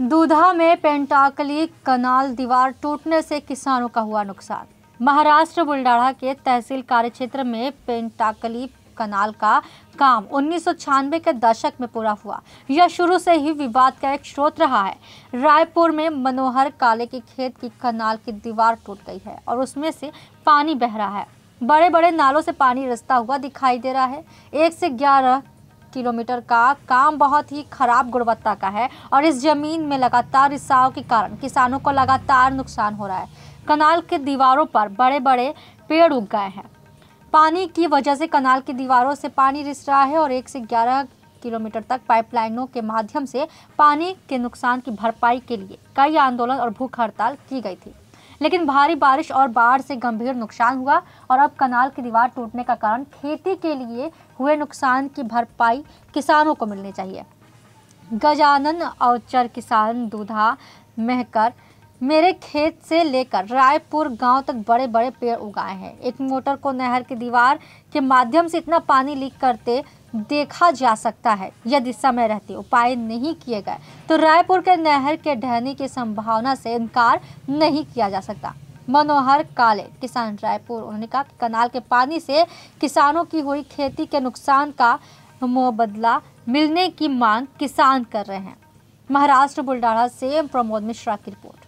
दूधा में पेंटाकली कनाल दीवार टूटने से किसानों का हुआ नुकसान महाराष्ट्र बुलडाढ़ा के तहसील कार्य क्षेत्र में पेंटाकली कनाल का काम उन्नीस के दशक में पूरा हुआ यह शुरू से ही विवाद का एक स्रोत रहा है रायपुर में मनोहर काले के खेत की कनाल की दीवार टूट गई है और उसमें से पानी बह रहा है बड़े बड़े नालों से पानी रस्ता हुआ दिखाई दे रहा है एक से ग्यारह किलोमीटर का काम बहुत ही ख़राब गुणवत्ता का है और इस ज़मीन में लगातार रिसाव के कारण किसानों को लगातार नुकसान हो रहा है कनाल के दीवारों पर बड़े बड़े पेड़ उग गए हैं पानी की वजह से कनाल की दीवारों से पानी रिस रहा है और एक से ग्यारह किलोमीटर तक पाइपलाइनों के माध्यम से पानी के नुकसान की भरपाई के लिए कई आंदोलन और भूख हड़ताल की गई थी लेकिन भारी बारिश और बाढ़ से गंभीर नुकसान हुआ और अब कनाल की दीवार टूटने का कारण खेती के लिए हुए नुकसान की भरपाई किसानों को मिलनी चाहिए गजानन अवचर किसान दूधा महकर मेरे खेत से लेकर रायपुर गांव तक बड़े बड़े पेड़ उगाए हैं एक मोटर को नहर की दीवार के माध्यम से इतना पानी लीक करते देखा जा सकता है यदि समय रहते उपाय नहीं किए गए तो रायपुर के नहर के ढहने की संभावना से इनकार नहीं किया जा सकता मनोहर काले किसान रायपुर उन्होंने कहा कनाल के पानी से किसानों की हुई खेती के नुकसान का मुबदला मिलने की मांग किसान कर रहे हैं महाराष्ट्र बुलडाढ़ा से प्रमोद मिश्रा की रिपोर्ट